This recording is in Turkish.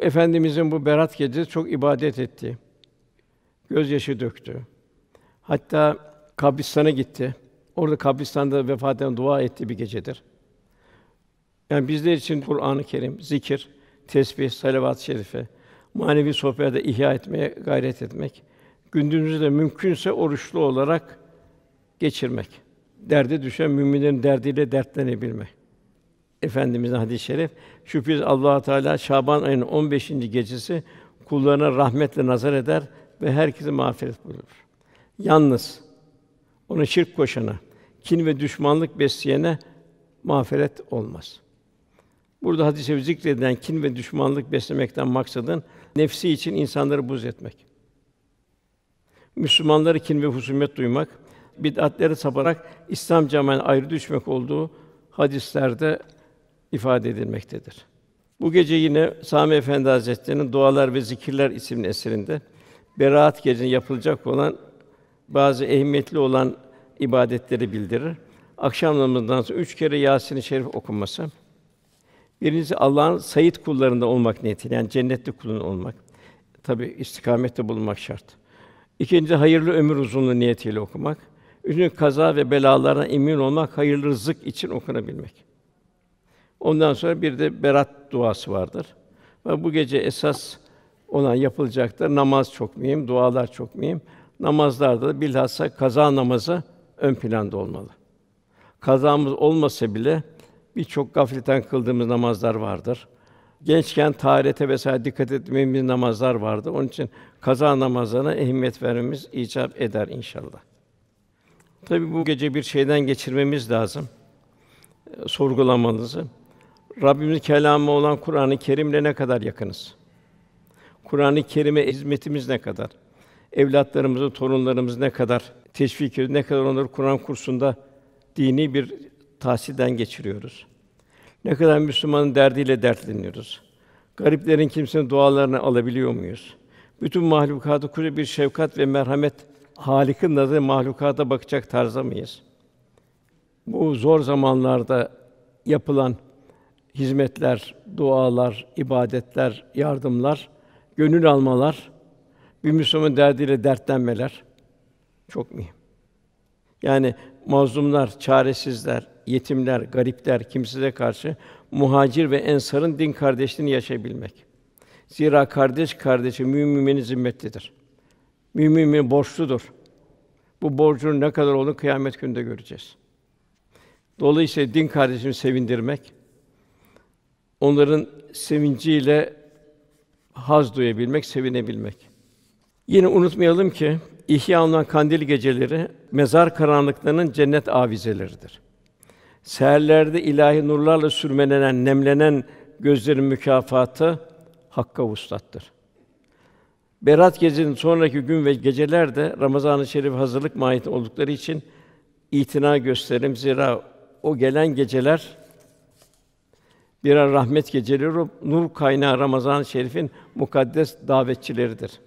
Efendimizin bu berat gecesi çok ibadet etti. Gözyaşı döktü. Hatta kabristana gitti. Orada kabristanda vefat eden dua etti bir gecedir. Yani bizler için Kur'an-ı Kerim, zikir, tesbih, salavat-ı şerife, manevi sohbete ihya etmeye gayret etmek, gündüzümüzü de mümkünse oruçlu olarak geçirmek, derde düşen müminlerin derdiyle dertlenebilmek. Efendimizin hadis-i şerif şüphesiz Allah Teala Şaban ayının 15. gecesi kullarına rahmetle nazar eder ve herkese mağfiret buyurur. Yalnız ona şirk koşana, kin ve düşmanlık besleyene mağfiret olmaz. Burada hadise i şerif zikredilen kin ve düşmanlık beslemekten maksadın nefsi için insanları buz etmek. Müslümanları kin ve husumet duymak, bid'atlere saparak İslam cemaatine ayrı düşmek olduğu hadislerde ifade edilmektedir. Bu gece yine Sami Efendi Hazretleri'nin Dualar ve Zikirler isimli eserinde Beraat gecesinde yapılacak olan bazı ehemmiyetli olan ibadetleri bildirir. Akşam namazından sonra üç kere Yasin-i Şerif okunması. Birincisi Allah'ın sayit kullarında olmak niyetiyle yani cennette kulun olmak. Tabi istikamette bulunmak şart. İkinci hayırlı ömür uzunluğu niyetiyle okumak. Üçüncü kaza ve belalardan emin olmak, hayırlı rızık için okunabilmek. Ondan sonra bir de berat duası vardır. Ve bu gece esas olan yapılacaktır. Namaz çok mühim, dualar çok mühim. Namazlarda da bilhassa kaza namazı ön planda olmalı. Kazamız olmasa bile birçok gafletten kıldığımız namazlar vardır. Gençken taharete vesaire dikkat etmemiz namazlar vardı. Onun için kaza namazlarına ehemmiyet vermemiz icap eder inşallah. Tabi bu gece bir şeyden geçirmemiz lazım. Sorgulamanızı. Rabbimiz kelamı olan Kur'an-ı Kerim'le ne kadar yakınız? Kur'an-ı Kerim'e hizmetimiz ne kadar? Evlatlarımızı, torunlarımızı ne kadar teşvik ediyoruz? Ne kadar onları Kur'an kursunda dini bir tahsilden geçiriyoruz? Ne kadar Müslümanın derdiyle dertleniyoruz? Gariplerin kimsenin dualarını alabiliyor muyuz? Bütün mahlukatı kuru bir şefkat ve merhamet Halik'in nazarı mahlukata bakacak tarzda mıyız? Bu zor zamanlarda yapılan hizmetler, dualar, ibadetler, yardımlar, gönül almalar, bir Müslümanın derdiyle dertlenmeler çok mühim. Yani mazlumlar, çaresizler, yetimler, garipler, kimsize karşı muhacir ve ensarın din kardeşliğini yaşayabilmek. Zira kardeş kardeşi müminin zimmetlidir. Mümin borçludur. Bu borcun ne kadar olduğunu kıyamet gününde göreceğiz. Dolayısıyla din kardeşini sevindirmek, onların sevinciyle haz duyabilmek, sevinebilmek. Yine unutmayalım ki ihya olunan kandil geceleri mezar karanlıklarının cennet avizeleridir. Seherlerde ilahi nurlarla sürmelenen, nemlenen gözlerin mükafatı hakka vuslattır. Berat gecenin sonraki gün ve geceler de Ramazan-ı Şerif hazırlık mahiyeti oldukları için itina gösterim zira o gelen geceler birer rahmet geceleri nur kaynağı Ramazan-ı Şerif'in mukaddes davetçileridir.